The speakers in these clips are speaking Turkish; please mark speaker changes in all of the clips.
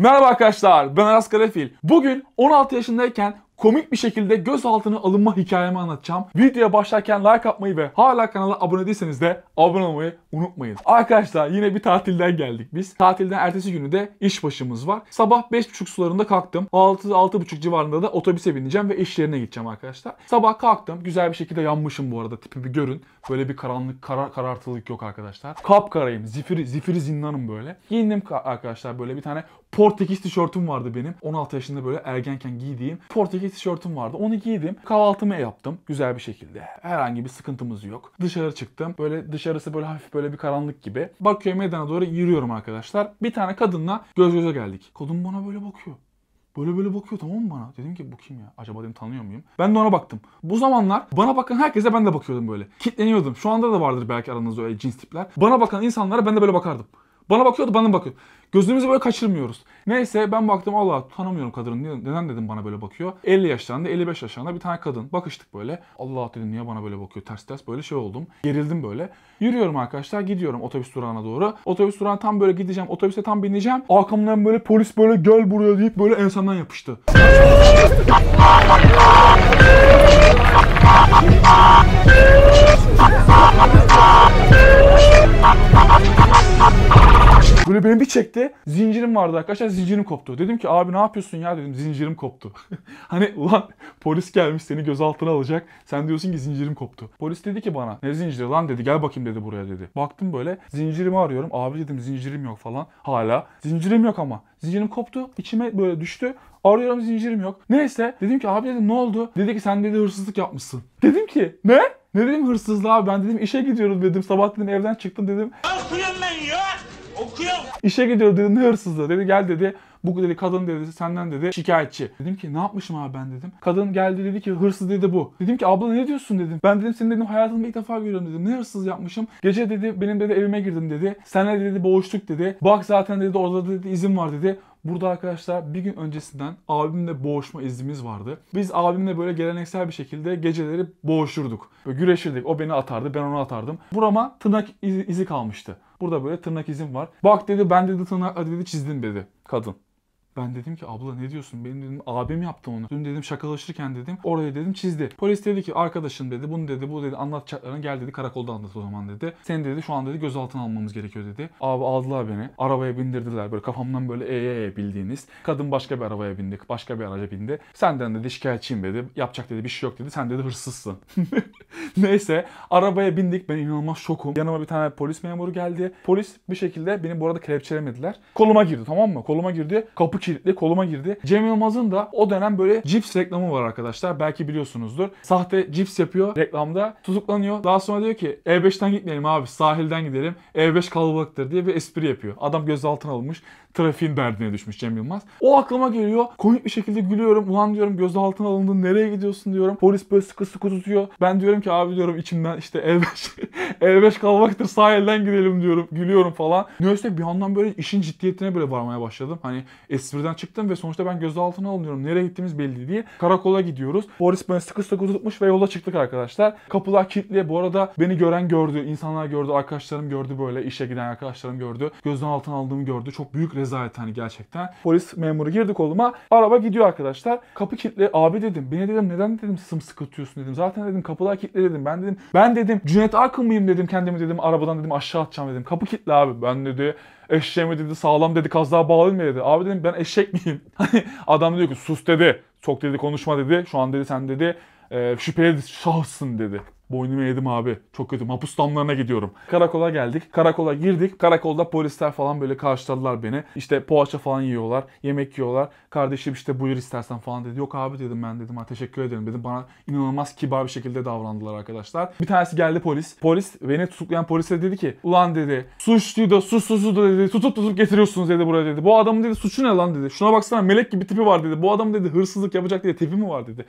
Speaker 1: Merhaba arkadaşlar ben Aras Karafil. Bugün 16 yaşındayken komik bir şekilde gözaltına alınma hikayemi anlatacağım. Videoya başlarken like atmayı ve hala kanala abone değilseniz de abone olmayı unutmayın. Arkadaşlar yine bir tatilden geldik biz. Tatilden ertesi günü de iş başımız var. Sabah 5.30 sularında kalktım. 6-6.30 civarında da otobüse bineceğim ve iş yerine gideceğim arkadaşlar. Sabah kalktım. Güzel bir şekilde yanmışım bu arada. Tipi bir görün. Böyle bir karanlık, karar, karartılık yok arkadaşlar. Kapkarayım. Zifiri, zifiri zindanım böyle. Giyindim arkadaşlar böyle bir tane Portekiz tişörtüm vardı benim. 16 yaşında böyle ergenken giydiğim Portekiz tişörtüm vardı. Onu giydim. Kahvaltımı yaptım güzel bir şekilde. Herhangi bir sıkıntımız yok. Dışarı çıktım. Böyle dışarısı böyle hafif böyle bir karanlık gibi. Bakıyor meydana doğru yürüyorum arkadaşlar. Bir tane kadınla göz göze geldik. Kadın bana böyle bakıyor. Böyle böyle bakıyor tamam mı bana? Dedim ki bu kim ya? Acaba dedim tanıyor muyum? Ben de ona baktım. Bu zamanlar bana bakan herkese ben de bakıyordum böyle. Kitleniyordum. Şu anda da vardır belki aranızda öyle cins tipler. Bana bakan insanlara ben de böyle bakardım. Bana bakıyordu bana bakıyor. Gözümüzü böyle kaçırmıyoruz. Neyse ben baktım Allah tanımıyorum kadını. Neden dedim bana böyle bakıyor. 50 yaşlarında 55 yaşlarında bir tane kadın. Bakıştık böyle. Allah dedim niye bana böyle bakıyor ters ters böyle şey oldum. Gerildim böyle. Yürüyorum arkadaşlar gidiyorum otobüs durağına doğru. Otobüs durağına tam böyle gideceğim. Otobüse tam bineceğim. Arkamdan böyle polis böyle gel buraya deyip böyle ensandan yapıştı. Böyle beni bir çekti. Zincirim vardı arkadaşlar. Zincirim koptu. Dedim ki abi ne yapıyorsun ya dedim. Zincirim koptu. hani ulan polis gelmiş seni gözaltına alacak. Sen diyorsun ki zincirim koptu. Polis dedi ki bana ne zinciri lan dedi. Gel bakayım dedi buraya dedi. Baktım böyle zincirimi arıyorum. Abi dedim zincirim yok falan. Hala zincirim yok ama. Zincirim koptu. içime böyle düştü. Arıyorum zincirim yok. Neyse dedim ki abi dedim ne oldu? Dedi ki sen dedi hırsızlık yapmışsın. Dedim ki ne? Ne dedim hırsızlığa ben dedim işe gidiyoruz dedim. Sabah dedim evden çıktım dedim. Yok ben yok. Okuyorum. İşe gidiyor dedi. ne hırsızı dedi gel dedi. Bu dedi kadın dedi senden dedi şikayetçi. Dedim ki ne yapmışım abi ben dedim. Kadın geldi dedi ki hırsız dedi bu. Dedim ki abla ne diyorsun dedim. Ben dedim seni dedim hayatımda ilk defa görüyorum dedim. Ne hırsız yapmışım. Gece dedi benim dedi evime girdim dedi. Senle dedi boğuştuk dedi. Bak zaten dedi orada dedi izin var dedi. Burada arkadaşlar bir gün öncesinden abimle boğuşma iznimiz vardı. Biz abimle böyle geleneksel bir şekilde geceleri boğuşurduk. Böyle güreşirdik. O beni atardı, ben onu atardım. Burama tırnak izi, izi kalmıştı. Burada böyle tırnak izim var. Bak dedi ben dedi tırnakla dedi çizdim dedi kadın. Ben dedim ki abla ne diyorsun? Benim dedim abim yaptı onu. Dün dedim şakalaşırken dedim oraya dedim çizdi. Polis dedi ki arkadaşın dedi bunu dedi bu dedi anlat anlatacaklarını gel dedi karakolda anlat o zaman dedi. Sen dedi şu an dedi gözaltına almamız gerekiyor dedi. Abi aldılar beni. Arabaya bindirdiler böyle kafamdan böyle ee, ee ee bildiğiniz. Kadın başka bir arabaya bindi. Başka bir araca bindi. Senden dedi şikayetçiyim dedi. Yapacak dedi bir şey yok dedi. Sen dedi hırsızsın. Neyse arabaya bindik. Ben inanılmaz şokum. Yanıma bir tane polis memuru geldi. Polis bir şekilde beni bu arada kelepçelemediler. Koluma girdi tamam mı? Koluma girdi. Kapı kilitle koluma girdi. Cem Yılmaz'ın da o dönem böyle cips reklamı var arkadaşlar. Belki biliyorsunuzdur. Sahte cips yapıyor reklamda. Tutuklanıyor. Daha sonra diyor ki E5'ten gitmeyelim abi sahilden gidelim. E5 kalabalıktır diye bir espri yapıyor. Adam gözaltına alınmış trafiğin derdine düşmüş Cem Yılmaz. O aklıma geliyor. Komik bir şekilde gülüyorum. Ulan diyorum gözaltına alındın nereye gidiyorsun diyorum. Polis böyle sıkı sıkı tutuyor. Ben diyorum ki abi diyorum içimden işte E5 E5 kalmaktır sahilden gidelim diyorum. Gülüyorum falan. Neyse bir yandan böyle işin ciddiyetine böyle varmaya başladım. Hani es İzmir'den çıktım ve sonuçta ben gözaltına alınıyorum. Nereye gittiğimiz belli diye Karakola gidiyoruz. Polis beni sıkı sıkı tutmuş ve yola çıktık arkadaşlar. Kapılar kilitli. Bu arada beni gören gördü. insanlar gördü. Arkadaşlarım gördü böyle. işe giden arkadaşlarım gördü. Gözaltına aldığımı gördü. Çok büyük rezalet hani gerçekten. Polis memuru girdik koluma. Araba gidiyor arkadaşlar. Kapı kilitli. Abi dedim. Beni dedim neden dedim sımsıkı tutuyorsun dedim. Zaten dedim kapılar kilitli dedim. Ben dedim ben dedim Cüneyt akın mıyım dedim kendimi dedim. Arabadan dedim aşağı atacağım dedim. Kapı kilitli abi. Ben dedi Eşeğime dedi sağlam dedi kaz daha bağlı mı dedi. Abi dedim ben eşek miyim? Hani adam diyor ki sus dedi. Çok dedi konuşma dedi. Şu an dedi sen dedi e, şüpheli şahsın dedi. Boynumu yedim abi. Çok kötü. Mapus gidiyorum. Karakola geldik. Karakola girdik. Karakolda polisler falan böyle karşıladılar beni. İşte poğaça falan yiyorlar. Yemek yiyorlar. Kardeşim işte buyur istersen falan dedi. Yok abi dedim ben dedim. Ha, teşekkür ederim dedim. Bana inanılmaz kibar bir şekilde davrandılar arkadaşlar. Bir tanesi geldi polis. Polis beni tutuklayan polise dedi ki ulan dedi suçluyu da suçsuzu da dedi tutup tutup getiriyorsunuz dedi buraya dedi. Bu adamın dedi suçu ne lan dedi. Şuna baksana melek gibi tipi var dedi. Bu adam dedi hırsızlık yapacak diye tipi mi var dedi.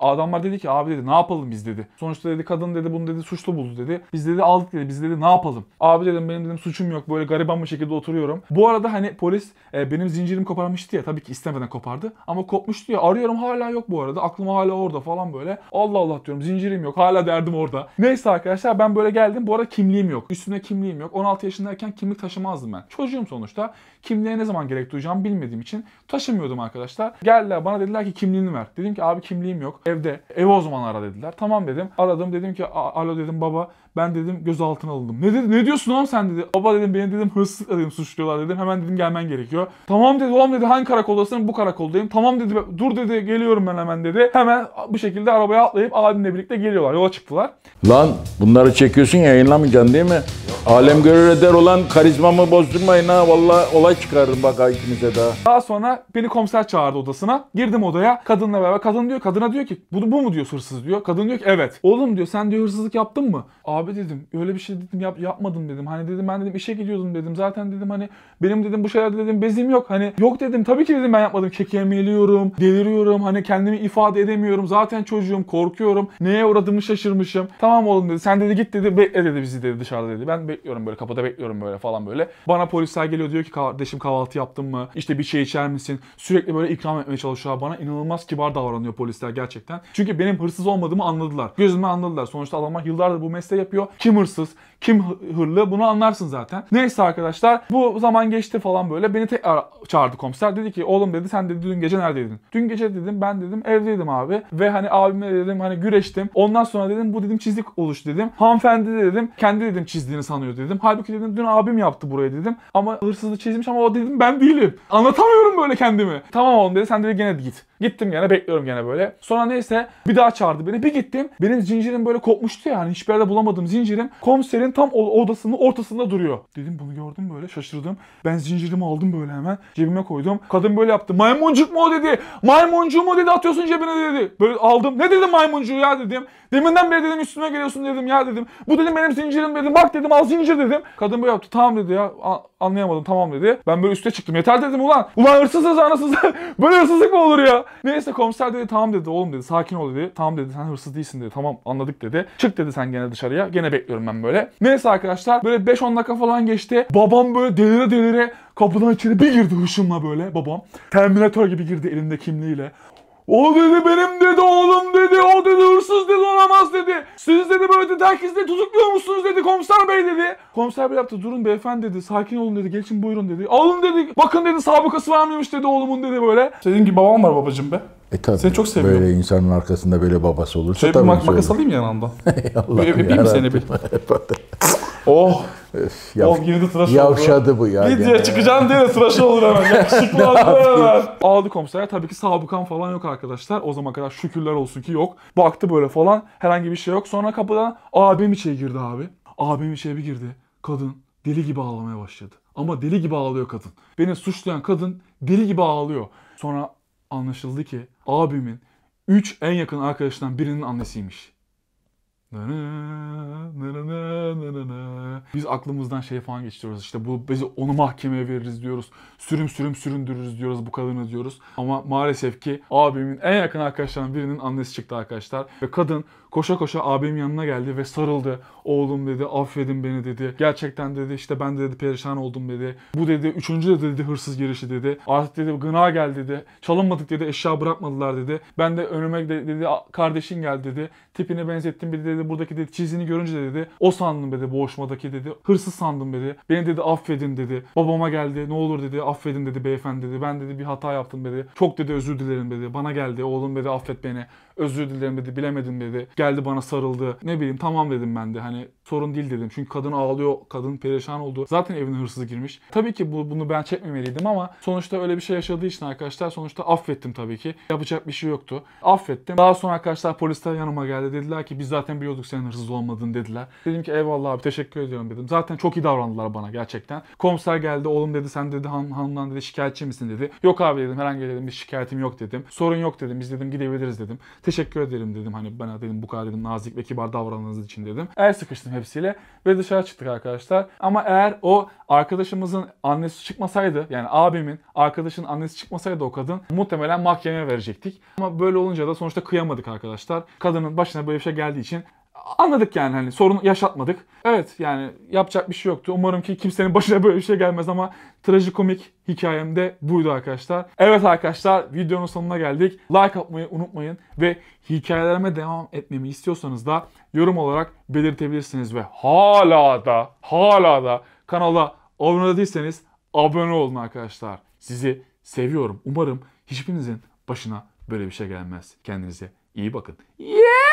Speaker 1: adamlar dedi ki abi dedi ne yapalım biz dedi. Sonuçta dedi kadın dedi bunu dedi suçlu buldu dedi. Biz dedi aldık dedi biz dedi ne yapalım. Abi dedim benim dedim suçum yok böyle gariban bir şekilde oturuyorum. Bu arada hani polis e, benim zincirim koparmıştı ya tabii ki istemeden kopardı. Ama kopmuştu ya arıyorum hala yok bu arada. aklıma hala orada falan böyle. Allah Allah diyorum zincirim yok hala derdim orada. Neyse arkadaşlar ben böyle geldim. Bu arada kimliğim yok. Üstümde kimliğim yok. 16 yaşındayken kimlik taşımazdım ben. Çocuğum sonuçta. Kimliğe ne zaman gerek duyacağımı bilmediğim için taşımıyordum arkadaşlar. Geldiler bana dediler ki kimliğini ver. Dedim ki abi kimliğim yok evde. ev o zaman ara dediler. Tamam dedim. Aradım dedim ki alo dedim baba ben dedim gözaltına alındım. Ne dedi? Ne diyorsun oğlum sen dedi. Baba dedim beni dedim hırsızlıkla dedim suçluyorlar dedim. Hemen dedim gelmen gerekiyor. Tamam dedi oğlum dedi hangi karakoldasın? Bu karakoldayım. Tamam dedi dur dedi geliyorum ben hemen dedi. Hemen bu şekilde arabaya atlayıp abimle birlikte geliyorlar. Yola çıktılar. Lan bunları çekiyorsun yayınlamayacaksın değil mi? Alem görür eder olan karizmamı bozdurmayın ha. Valla olay çıkarırım bak ikimize ikinize daha. Daha sonra beni komiser çağırdı odasına. Girdim odaya. Kadınla beraber kadın diyor kadına diyor ki bu, bu mu diyor hırsız diyor. Kadın diyor ki evet. Oğlum diyor sen diyor hırsızlık yaptın mı? Abi dedim öyle bir şey dedim yap, yapmadım dedim. Hani dedim ben dedim işe gidiyordum dedim. Zaten dedim hani benim dedim bu şeylerde dedim bezim yok. Hani yok dedim tabii ki dedim ben yapmadım. Kekemeliyorum, deliriyorum. Hani kendimi ifade edemiyorum. Zaten çocuğum korkuyorum. Neye uğradığımı şaşırmışım. Tamam oğlum dedi. Sen dedi git dedi bekle dedi bizi dedi dışarıda dedi. Ben be bekliyorum böyle kapıda bekliyorum böyle falan böyle. Bana polisler geliyor diyor ki kardeşim kahvaltı yaptın mı? İşte bir şey içer misin? Sürekli böyle ikram etmeye çalışıyor bana. inanılmaz kibar davranıyor polisler gerçekten. Çünkü benim hırsız olmadığımı anladılar. Gözüme anladılar. Sonuçta adamlar yıllardır bu mesleği yapıyor. Kim hırsız, kim hırlı bunu anlarsın zaten. Neyse arkadaşlar bu zaman geçti falan böyle. Beni tekrar çağırdı komiser. Dedi ki oğlum dedi sen dedi dün gece neredeydin? Dün gece dedim ben dedim evdeydim abi. Ve hani abime dedim hani güreştim. Ondan sonra dedim bu dedim çizik oluş dedim. Hanımefendi dedim kendi dedim çizdiğini sanıyor kullanıyor dedim. Halbuki dedim dün abim yaptı buraya dedim. Ama hırsızı çizmiş ama o dedim ben değilim. Anlatamıyorum böyle kendimi. Tamam oğlum dedi sen dedi gene git. Gittim gene bekliyorum gene böyle. Sonra neyse bir daha çağırdı beni. Bir gittim. Benim zincirim böyle kopmuştu yani hiçbir yerde bulamadım zincirim. Komiserin tam odasının ortasında duruyor. Dedim bunu gördüm böyle şaşırdım. Ben zincirimi aldım böyle hemen cebime koydum. Kadın böyle yaptı. Maymuncuk mu o dedi. Maymuncuğu mu dedi atıyorsun cebine dedi. Böyle aldım. Ne dedim maymuncuğu ya dedim. Deminden beri dedim üstüme geliyorsun dedim ya dedim. Bu dedim benim zincirim dedim. Bak dedim al bozuyorca dedim. Kadın böyle yaptı tamam dedi ya anlayamadım tamam dedi. Ben böyle üste çıktım yeter dedim ulan. Ulan hırsızız anasız böyle hırsızlık mı olur ya? Neyse komiser dedi tamam dedi oğlum dedi sakin ol dedi. Tamam dedi sen hırsız değilsin dedi tamam anladık dedi. Çık dedi sen gene dışarıya gene bekliyorum ben böyle. Neyse arkadaşlar böyle 5-10 dakika falan geçti. Babam böyle delire delire kapıdan içeri bir girdi hışımla böyle babam. Terminator gibi girdi elinde kimliğiyle. O dedi benim dedi oğlum dedi o dedi hırsız dedi olamaz dedi. Siz dedi böyle dedi herkes dedi tutukluyor musunuz dedi komiser bey dedi. Komiser bey yaptı durun beyefendi dedi sakin olun dedi geçin buyurun dedi. Alın dedi bakın dedi sabıkası var mıymış dedi oğlumun dedi böyle. Senin gibi babam var babacım be. E tabii. Seni çok seviyorum. Böyle insanın arkasında böyle babası olursa Şöyle tabii mak- makas alayım yanında. Allah bir öpeyim seni bir. Oh. Öf, yav, oh girdi tıraş yavşadı oldu. bu ya. Bir diye çıkacağım diye de tıraş olur hemen. Yakışıklandı hemen. Aldı komiser. Tabii ki sabıkan falan yok arkadaşlar. O zaman kadar şükürler olsun ki yok. Baktı böyle falan. Herhangi bir şey yok. Sonra kapıdan abim içeri girdi abi. Abim içeri bir girdi. Kadın deli gibi ağlamaya başladı. Ama deli gibi ağlıyor kadın. Beni suçlayan kadın deli gibi ağlıyor. Sonra anlaşıldı ki abimin 3 en yakın arkadaşından birinin annesiymiş. Biz aklımızdan şey falan geçiriyoruz. İşte bu bizi onu mahkemeye veririz diyoruz. Sürüm sürüm süründürürüz diyoruz bu kadını diyoruz. Ama maalesef ki abimin en yakın arkadaşlarından birinin annesi çıktı arkadaşlar. Ve kadın Koşa koşa abim yanına geldi ve sarıldı. Oğlum dedi affedin beni dedi. Gerçekten dedi işte ben dedi perişan oldum dedi. Bu dedi üçüncü dedi hırsız girişi dedi. Artık dedi gına gel dedi. Çalınmadık dedi eşya bırakmadılar dedi. Ben de önüme dedi, dedi kardeşin geldi dedi. Tipine benzettim bir dedi buradaki dedi çizini görünce dedi. O sandım dedi boğuşmadaki dedi. Hırsız sandım dedi. Beni dedi affedin dedi. Babama geldi ne olur dedi affedin dedi beyefendi dedi. Ben dedi bir hata yaptım dedi. Çok dedi özür dilerim dedi. Bana geldi oğlum dedi affet beni özür dilerim dedi bilemedim dedi. Geldi bana sarıldı. Ne bileyim tamam dedim ben de hani sorun değil dedim. Çünkü kadın ağlıyor, kadın perişan oldu. Zaten evine hırsız girmiş. Tabii ki bu, bunu ben çekmemeliydim ama sonuçta öyle bir şey yaşadığı için arkadaşlar sonuçta affettim tabii ki. Yapacak bir şey yoktu. Affettim. Daha sonra arkadaşlar polisler yanıma geldi. Dediler ki biz zaten biliyorduk senin hırsız olmadığını dediler. Dedim ki eyvallah abi teşekkür ediyorum dedim. Zaten çok iyi davrandılar bana gerçekten. Komiser geldi oğlum dedi sen dedi han, hanımdan dedi şikayetçi misin dedi. Yok abi dedim herhangi dedim bir şikayetim yok dedim. Sorun yok dedim biz dedim gidebiliriz dedim. Teşekkür ederim dedim hani bana dedim bu kadar dedim nazik ve kibar davrandığınız için dedim. El sıkıştım hepsiyle ve dışarı çıktık arkadaşlar. Ama eğer o arkadaşımızın annesi çıkmasaydı yani abimin arkadaşın annesi çıkmasaydı o kadın muhtemelen mahkemeye verecektik. Ama böyle olunca da sonuçta kıyamadık arkadaşlar. Kadının başına böyle bir şey geldiği için anladık yani hani sorun yaşatmadık. Evet yani yapacak bir şey yoktu. Umarım ki kimsenin başına böyle bir şey gelmez ama trajikomik hikayem de buydu arkadaşlar. Evet arkadaşlar videonun sonuna geldik. Like atmayı unutmayın ve hikayelerime devam etmemi istiyorsanız da yorum olarak belirtebilirsiniz ve hala da hala da kanala abone değilseniz abone olun arkadaşlar. Sizi seviyorum. Umarım hiçbirinizin başına böyle bir şey gelmez. Kendinize iyi bakın. Yeah!